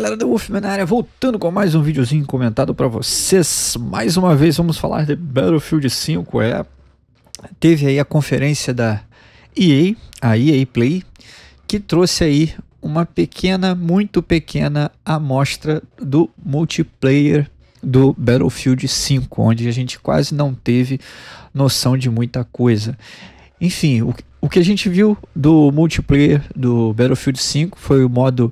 galera do Wolfman na área, voltando com mais um videozinho comentado para vocês. Mais uma vez vamos falar de Battlefield 5. É, teve aí a conferência da EA, a EA Play, que trouxe aí uma pequena, muito pequena amostra do multiplayer do Battlefield 5, onde a gente quase não teve noção de muita coisa. Enfim, o, o que a gente viu do multiplayer do Battlefield 5 foi o modo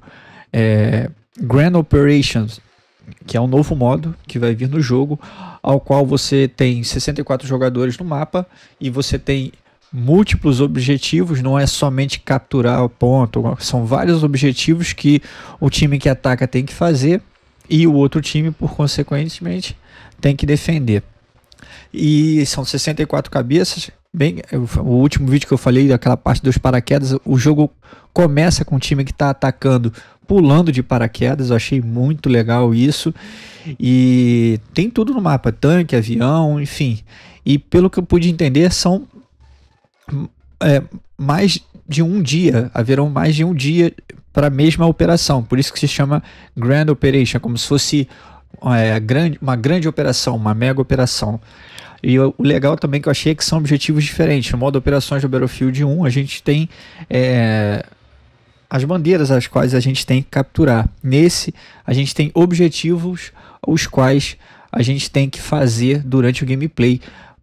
é, Grand Operations, que é um novo modo que vai vir no jogo, ao qual você tem 64 jogadores no mapa e você tem múltiplos objetivos, não é somente capturar o ponto, são vários objetivos que o time que ataca tem que fazer e o outro time, por consequentemente, tem que defender. E são 64 cabeças. Bem, o último vídeo que eu falei daquela parte dos paraquedas, o jogo começa com o time que está atacando pulando de paraquedas, eu achei muito legal isso. E tem tudo no mapa: tanque, avião, enfim. E pelo que eu pude entender, são é, mais de um dia, haverão mais de um dia para a mesma operação, por isso que se chama Grand Operation, como se fosse é, grande, uma grande operação, uma mega operação. E o legal também que eu achei é que são objetivos diferentes. No modo operações do Battlefield 1, a gente tem é, as bandeiras as quais a gente tem que capturar. Nesse, a gente tem objetivos os quais a gente tem que fazer durante o gameplay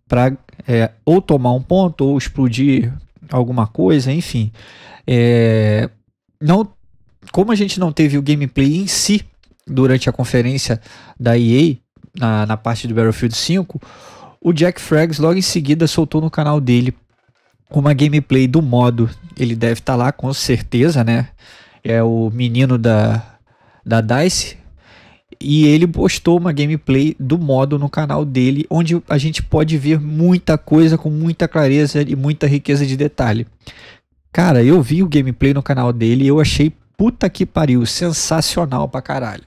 para é, ou tomar um ponto ou explodir alguma coisa, enfim. É, não, como a gente não teve o gameplay em si durante a conferência da EA na, na parte do Battlefield 5, o Jack Frags logo em seguida soltou no canal dele uma gameplay do modo. Ele deve estar tá lá com certeza, né? É o menino da, da DICE. E ele postou uma gameplay do modo no canal dele, onde a gente pode ver muita coisa com muita clareza e muita riqueza de detalhe. Cara, eu vi o gameplay no canal dele e eu achei puta que pariu, sensacional pra caralho.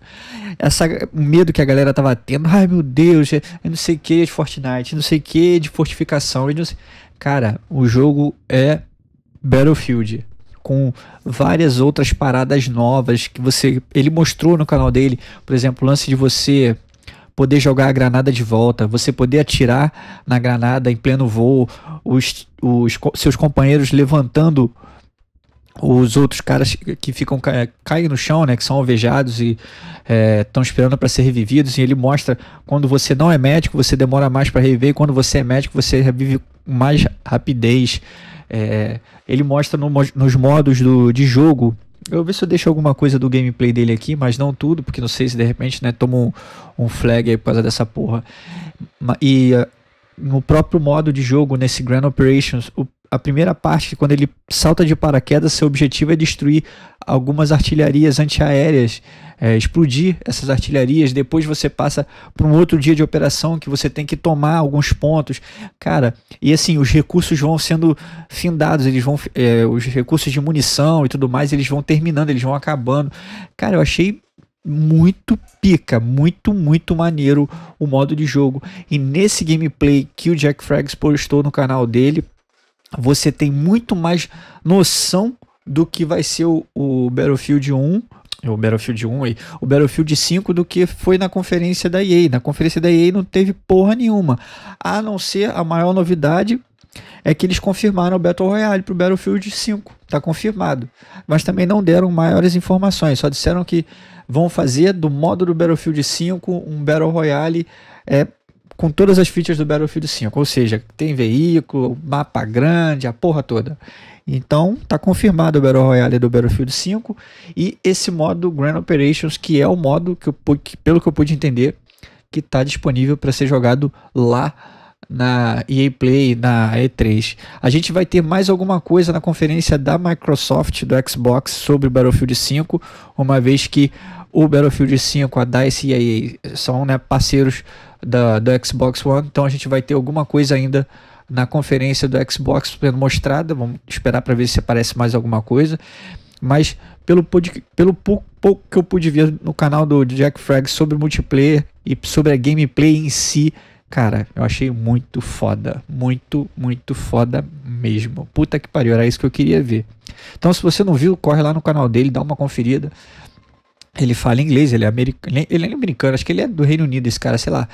Essa medo que a galera tava tendo, ai meu Deus, é não sei o que de Fortnite, não sei o que de fortificação, sei... cara, o jogo é Battlefield com várias outras paradas novas que você, ele mostrou no canal dele, por exemplo, o lance de você poder jogar a granada de volta, você poder atirar na granada em pleno voo, os, os seus companheiros levantando os outros caras que ficam caem no chão, né, que são alvejados e estão é, esperando para ser revividos. E ele mostra quando você não é médico você demora mais para reviver, e quando você é médico você revive com mais rapidez. É, ele mostra no, nos modos do, de jogo. Eu vou ver se eu deixo alguma coisa do gameplay dele aqui, mas não tudo, porque não sei se de repente né, toma um, um flag aí por causa dessa porra. E ah, no próprio modo de jogo, nesse Grand Operations, o a primeira parte, quando ele salta de paraquedas, seu objetivo é destruir algumas artilharias antiaéreas, é, explodir essas artilharias. Depois você passa para um outro dia de operação que você tem que tomar alguns pontos. Cara, e assim, os recursos vão sendo findados, eles vão. É, os recursos de munição e tudo mais, eles vão terminando, eles vão acabando. Cara, eu achei muito pica, muito, muito maneiro o modo de jogo. E nesse gameplay que o Jack Frags postou no canal dele, você tem muito mais noção do que vai ser o, o Battlefield 1 o Battlefield 1 e o Battlefield 5 do que foi na conferência da EA. Na conferência da EA não teve porra nenhuma, a não ser a maior novidade é que eles confirmaram o Battle Royale para o Battlefield 5, tá confirmado. Mas também não deram maiores informações, só disseram que vão fazer do modo do Battlefield 5 um Battle Royale é, com todas as features do Battlefield 5, ou seja, tem veículo, mapa grande, a porra toda. Então, tá confirmado o Battle Royale do Battlefield 5 e esse modo Grand Operations, que é o modo que, eu, que pelo que eu pude entender, que está disponível para ser jogado lá na EA Play, na E3. A gente vai ter mais alguma coisa na conferência da Microsoft do Xbox sobre Battlefield 5, uma vez que o Battlefield 5, a DICE e a EA são né, parceiros da, do Xbox One, então a gente vai ter alguma coisa ainda na conferência do Xbox sendo mostrada. Vamos esperar para ver se aparece mais alguma coisa. Mas pelo, pelo pouco, pouco que eu pude ver no canal do Jack Frag sobre multiplayer e sobre a gameplay em si, Cara, eu achei muito foda. Muito, muito foda mesmo. Puta que pariu, era isso que eu queria ver. Então, se você não viu, corre lá no canal dele, dá uma conferida. Ele fala inglês, ele é, americano, é, ele é americano, acho que ele é do Reino Unido, esse cara, sei lá.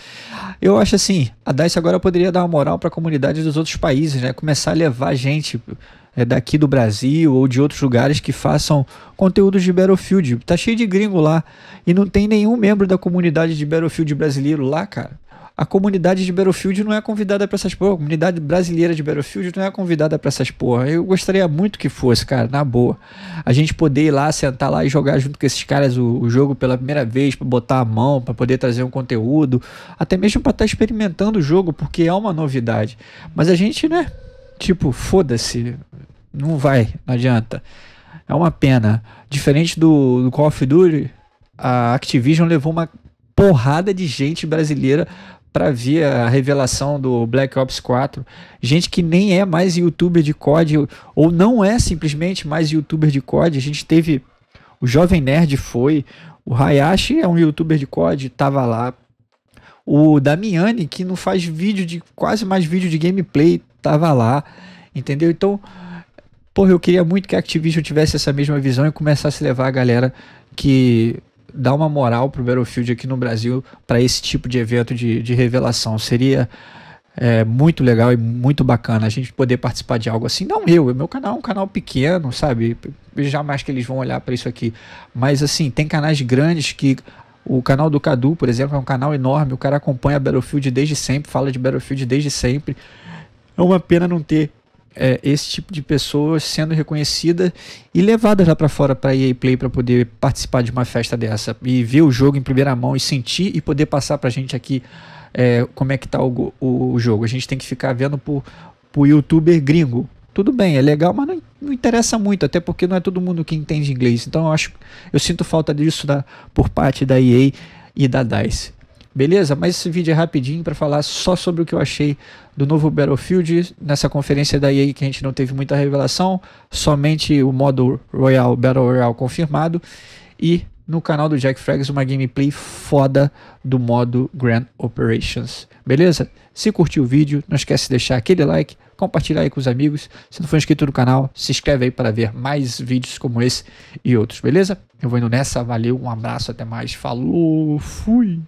Eu acho assim, a DICE agora poderia dar uma moral para comunidade dos outros países, né? Começar a levar gente é, daqui do Brasil ou de outros lugares que façam conteúdos de Battlefield. Tá cheio de gringo lá e não tem nenhum membro da comunidade de Battlefield brasileiro lá, cara a comunidade de Battlefield não é convidada para essas porra, a comunidade brasileira de Battlefield não é convidada para essas porra. Eu gostaria muito que fosse, cara, na boa. A gente poder ir lá, sentar lá e jogar junto com esses caras o, o jogo pela primeira vez, para botar a mão, para poder trazer um conteúdo, até mesmo para estar tá experimentando o jogo, porque é uma novidade. Mas a gente, né, tipo, foda-se, não vai, não adianta. É uma pena. Diferente do, do Call of Duty, a Activision levou uma porrada de gente brasileira para ver a revelação do Black Ops 4. Gente que nem é mais youtuber de COD ou não é simplesmente mais youtuber de COD. A gente teve o Jovem Nerd foi, o Hayashi é um youtuber de COD, tava lá. O Damiani, que não faz vídeo de quase mais vídeo de gameplay, tava lá. Entendeu? Então, porra, eu queria muito que a Activision tivesse essa mesma visão e começasse a levar a galera que dar uma moral para o Battlefield aqui no Brasil para esse tipo de evento de, de revelação. Seria é, muito legal e muito bacana a gente poder participar de algo assim. Não eu, meu canal é um canal pequeno, sabe? Jamais que eles vão olhar para isso aqui. Mas assim, tem canais grandes que. O canal do Cadu, por exemplo, é um canal enorme. O cara acompanha Battlefield desde sempre, fala de Battlefield desde sempre. É uma pena não ter é, esse tipo de pessoa sendo reconhecida e levada lá para fora para EA Play para poder participar de uma festa dessa e ver o jogo em primeira mão e sentir e poder passar para a gente aqui é, como é que tá o, o, o, jogo. A gente tem que ficar vendo por, por youtuber gringo. Tudo bem, é legal, mas não, não interessa muito, até porque não é todo mundo que entende inglês. Então eu acho, eu sinto falta disso da, por parte da EA e da DICE. Beleza? Mas esse vídeo é rapidinho para falar só sobre o que eu achei do novo Battlefield nessa conferência da EA que a gente não teve muita revelação, somente o modo Royal Battle Royale confirmado e no canal do Jack Frags uma gameplay foda do modo Grand Operations. Beleza? Se curtiu o vídeo, não esquece de deixar aquele like, compartilhar aí com os amigos. Se não for inscrito no canal, se inscreve aí para ver mais vídeos como esse e outros, beleza? Eu vou indo nessa, valeu, um abraço, até mais, falou, fui!